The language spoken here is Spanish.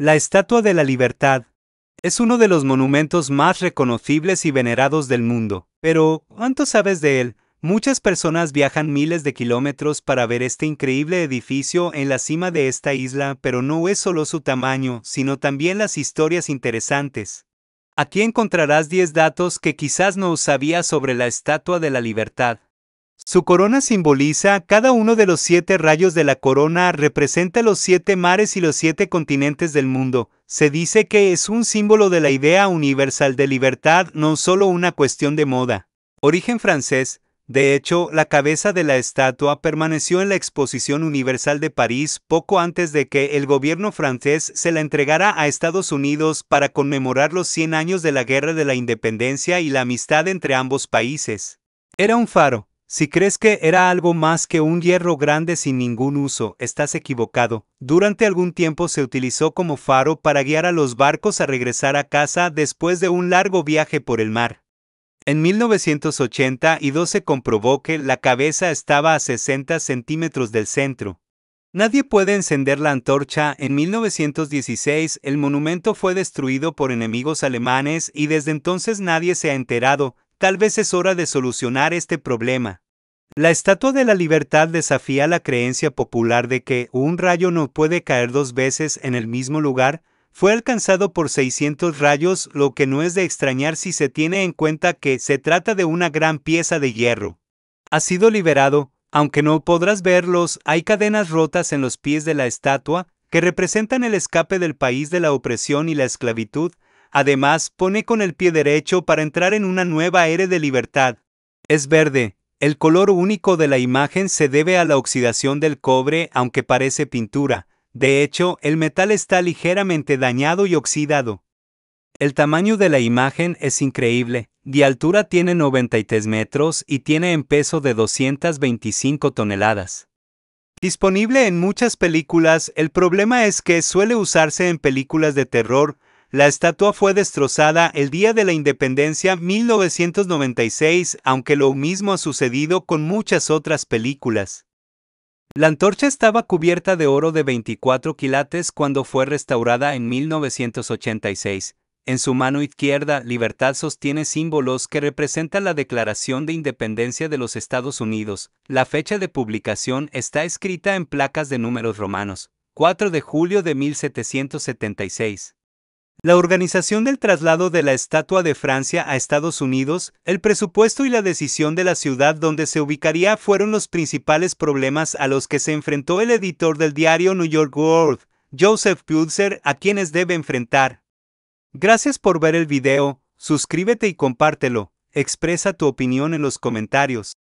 La Estatua de la Libertad es uno de los monumentos más reconocibles y venerados del mundo. Pero, ¿cuánto sabes de él? Muchas personas viajan miles de kilómetros para ver este increíble edificio en la cima de esta isla, pero no es solo su tamaño, sino también las historias interesantes. Aquí encontrarás 10 datos que quizás no sabías sobre la Estatua de la Libertad. Su corona simboliza cada uno de los siete rayos de la corona, representa los siete mares y los siete continentes del mundo. Se dice que es un símbolo de la idea universal de libertad, no solo una cuestión de moda. Origen francés. De hecho, la cabeza de la estatua permaneció en la Exposición Universal de París poco antes de que el gobierno francés se la entregara a Estados Unidos para conmemorar los 100 años de la Guerra de la Independencia y la amistad entre ambos países. Era un faro, si crees que era algo más que un hierro grande sin ningún uso, estás equivocado. Durante algún tiempo se utilizó como faro para guiar a los barcos a regresar a casa después de un largo viaje por el mar. En 1982 se comprobó que la cabeza estaba a 60 centímetros del centro. Nadie puede encender la antorcha. En 1916 el monumento fue destruido por enemigos alemanes y desde entonces nadie se ha enterado Tal vez es hora de solucionar este problema. La Estatua de la Libertad desafía la creencia popular de que un rayo no puede caer dos veces en el mismo lugar, fue alcanzado por 600 rayos, lo que no es de extrañar si se tiene en cuenta que se trata de una gran pieza de hierro. Ha sido liberado, aunque no podrás verlos, hay cadenas rotas en los pies de la estatua que representan el escape del país de la opresión y la esclavitud, Además, pone con el pie derecho para entrar en una nueva era de libertad. Es verde. El color único de la imagen se debe a la oxidación del cobre, aunque parece pintura. De hecho, el metal está ligeramente dañado y oxidado. El tamaño de la imagen es increíble. De altura tiene 93 metros y tiene en peso de 225 toneladas. Disponible en muchas películas, el problema es que suele usarse en películas de terror, la estatua fue destrozada el día de la independencia 1996, aunque lo mismo ha sucedido con muchas otras películas. La antorcha estaba cubierta de oro de 24 quilates cuando fue restaurada en 1986. En su mano izquierda, Libertad sostiene símbolos que representan la Declaración de Independencia de los Estados Unidos. La fecha de publicación está escrita en placas de números romanos, 4 de julio de 1776. La organización del traslado de la estatua de Francia a Estados Unidos, el presupuesto y la decisión de la ciudad donde se ubicaría fueron los principales problemas a los que se enfrentó el editor del diario New York World, Joseph Pulitzer, a quienes debe enfrentar. Gracias por ver el video, suscríbete y compártelo, expresa tu opinión en los comentarios.